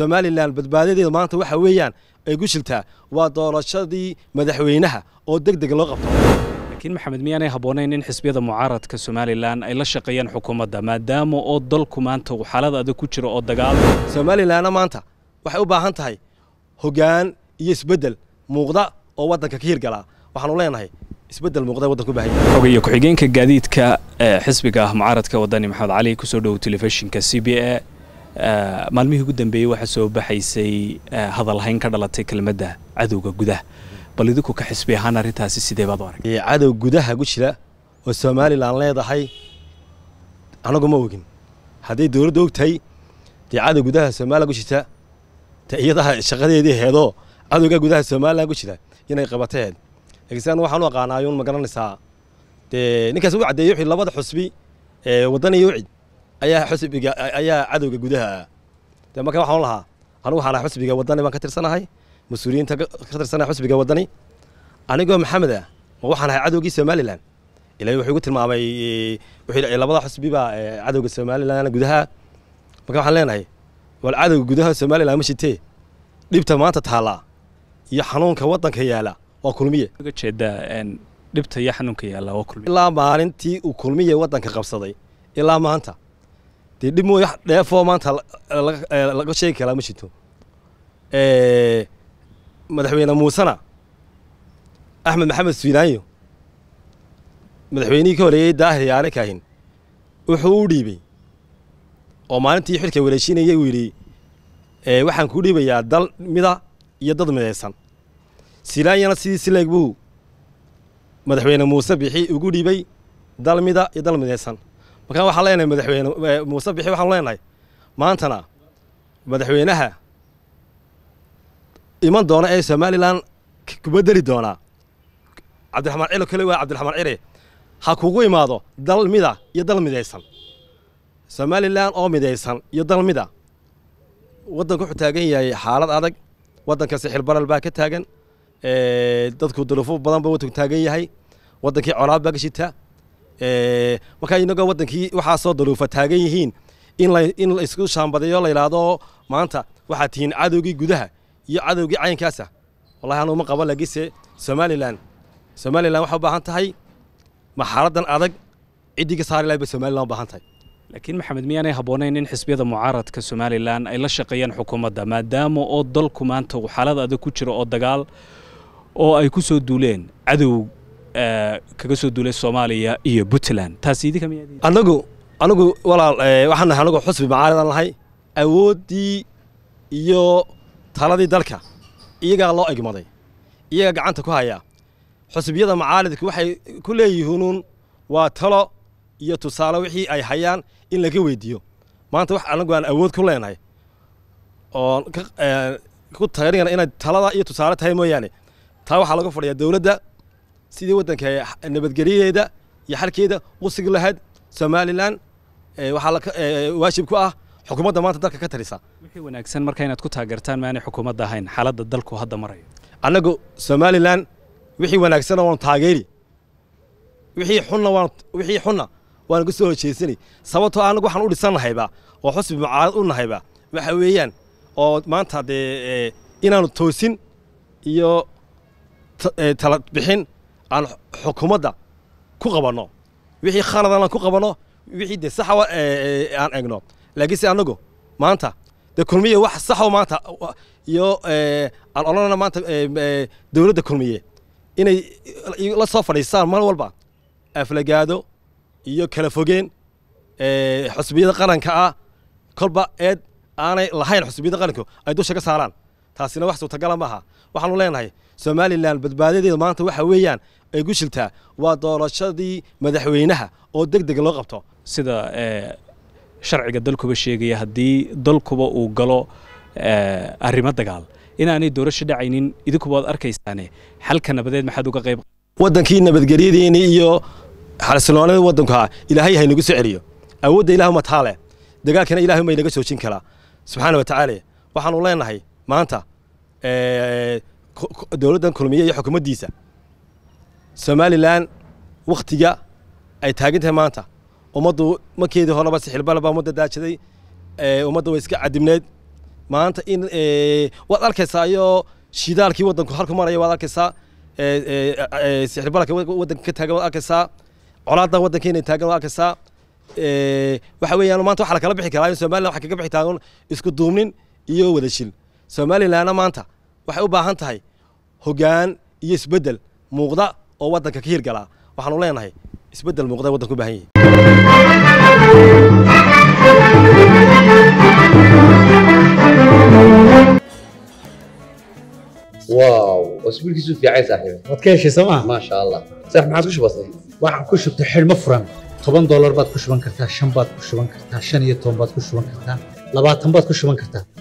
somalilan badbaadadeeda maanta waxa weeyaan ay gu shiltaa waa doorashadii madaxweynaha oo deg deg loo qabto laakiin maxamed miyaanay habboonayn in xisbiyada mucaaradka somalilan ay la shaqeeyaan xukuumadda maadaama oo dalku maanta uu xaalad adag ku jiro oo dagaal somalilanna maanta waxay u baahan tahay hogaan iyo isbeddel muuqda oo waddanka ka hirgalaa waxaanu leenahay isbeddel muuqda waddanku baahan yahay ku-xigeenka gaadiidka ee xisbiga mucaaradka wadani maxamed cali ku soo telefishinka c b a Eh, maalmihii ugu dambeeyey waxaa soo baxaysay eh, hadalhayn ka dhalatay kelmadda cadowga gudaha bal idinku ka xisbi ahaan arrintaasi sidee baad u aragtay cadow gudaha ku jira oo somalilan leedahay anagu ma ogin hadday dowladda ogtahay dee cadow gudaha somalilan ku jirta de iyadaha shaqadeedii heedoo cadowga gudaha somalilan ku jira inay qabateed laakiinse anu waxaan u aqaanaayuun ma garanaysaa dee ninkaas u caddeeyey wixii labada xusbi ee eh, waddaniyo wicid ayaa xusbiga ayaa cadowga gudaha ah marka waxaan lahaa anugu waxaan lahaa xusbiga waddani baan ka tirsanahay mas-uuliyiinta ka tirsanahay xusbiga waddani anigoo maxamed ah ma waxaan ahay cadowgii somalilan ilaa wuxuu igu tilmaamay labada xusbi eh, cadowga somalilan gudaha marka waxaan leenahay wal cadowga gudaha somalilan ma shitee dhibta maanta taallaa iyo xanuunka waddanka yaala waa kulmiye dhibta iyo xanuunka yaala waa kulmiye ilaa maalintii uu kulmiye waddanka qabsaday ilaa maanta dee dhib dheefoo maanta laga sheegi karaa ma jirto eh, madaxweyne muusena axmed maxamed suilaanyo madaxweynihii ka horeeyey daahir yaare kaahin wuxuu u dhiibey oo maalintii xilka waleeshinayay uu yidhi eh, waxaan kuu dhiibayaa dal mida iyo dad midaysan silaanyana sidii sileeg buu madaxweyne muuse bixi ugu dhiibay dal mida iyo dal midaysan markaan waxaan leenahay madaxweyne eh, muuse bixi waxaan leenahay maantana madaxweynaha iman doona ee somalilan kuma deli doonaa cabdiraxmaan cilo kale waa cabdiraxmaan cili ha kugu imaado dal mida iyo dal midaysan somalilan oo midaysan iyo dal mida waddanku wuxuu taagan yahay xaalad adag waddanka sixil baral baa ka taagan eh, dadku duruufo badan ba waddanku taagan yahay waddankii colaab baa ka shitaa Eh, markaa inagoo wadankii waxaa soo daruufa taagan yihiin in la isku shaambadeeyo layidhaahdo maanta waxaad tihiin cadowgii gudaha iyo cadowgii cayankaasa wallahi anuu ma qaba lagise somalilan somalilan waxaa u baahan tahay maxaradan adag ciddiga saari lahay bay somalilan u baahan tahay laakiin maxamed miyaanay habboonayn in xisbiyada mucaaradka somalilan ay la shaqeeyaan xukuumadda maadaama oo dalku maanta uu xaalad adag ku jira oo dagaal oo ay ku soo duuleen cadow kaga soo duulay soomaaliya iyo puntland taasanagu anagu walaal waxaan nahay anagu xusbi macaalidan lahay awooddii iyo taladii dalka iyagaa loo egmaday iyagaa gacanta ku hayaa xusbiyada macaalidka waxay ku leeyihiinuun waa talo iyo tusaale wixii ay hayaan in laga weydiiyo maanta wax anagu aan awood ku leenahay oo ku tagarigana inay talada iyo tusaale tahay mooyaane taa waxaa lagu fadhiyaa dowladda sidii wadanka nabadgelyadeeda iyo xalkeeda qusigi lahayd somalilan waxaa ku ah xukuumadda maanta dalka ka talisa wixii wanaagsan marka inaad ku taageertaan maanay xukuumadda ahayn xaaladda dalku hadda marayo annagu somalilan wixii wanaagsana waanu taageeri wixii xunna waan wixii xunna waanu ka soo horjeesanay sababtoo annagu ah waxaan u dhisannahayba oo xusbi mucaarad u nahayba waxa weeyaan oo maanta dee inaanu toosin iyo tala aan xukuumadda ku qabanno wixii khaladaan aan ku qabanno wixii dee saxawa aan eegno laakiinse annagu maanta dee kulmiye wax saxo maanta iyo aan odhanana maanta dowladda kulmiye inay la soo fadhiistaan mar walba aflagaado iyo kala fogeen xusbiyada qaranka ah kolba eed aanay lahayn xusbiyada qaranku ay dusha ka saaraan taasina wax suurtagala maaha waxaanu leenahay somalilan badbaadadeeda maanta waxa weeyaan ay ku shiltaa waa doorashadii madaxweynaha oo deg deg loo qabto sida eh, sharciga dalkuba sheegaya haddii dalkuba uu galo eh, arrimo dagaal inaanay doorasho dhacaynin idinkuba waad arkaysaane xalka nabadeed maxaad uga qayb waddankii nabadgelyadiinii iyo xasilloonadii waddankuha ilaahay haynagu soo celiyo awoodda ilah ma taale dagaalkana ilaahay maynaga soojin karaa subxaana wa tacaala waxaanu leenahay maanta dowladdan kulmiye iyo xukuumaddiisa somalilan wakhtiga ay taagan tahay maanta ummaddu markeedii horeba sixilbalaba ummadda daajaday ummadda way iska cadibneed maanta in waad arkaysaa iyoo shidaalkii waddanku halku maraya waad arkaysaa sixilbalka waddanka ka taagan waad arkaysaa colaaddan inay taagan waad arkaysaa waxa weeyaan maanta waxa lakala bixi karaa in somalilan waxa kaga bixi taagan isku duubnin iyo wadashil somalilanna maanta waxay u baahan tahay hogaan iyo isbeddel muuqda oo waddanka ka hirgalaa waxaanu leenahay isbeddel muuqda waddanka u baahan yihi واو اسبوع كيسو في عيسى حبيبي ما تكيش سما ما شاء الله صح ما waxaan ku shubtay xidhmo furan toban doolar baad ku shuban kartaa shan baad ku shuban kartaa shan iyo toban baad ku shuban kartaa labaatan baad ku shuban kartaa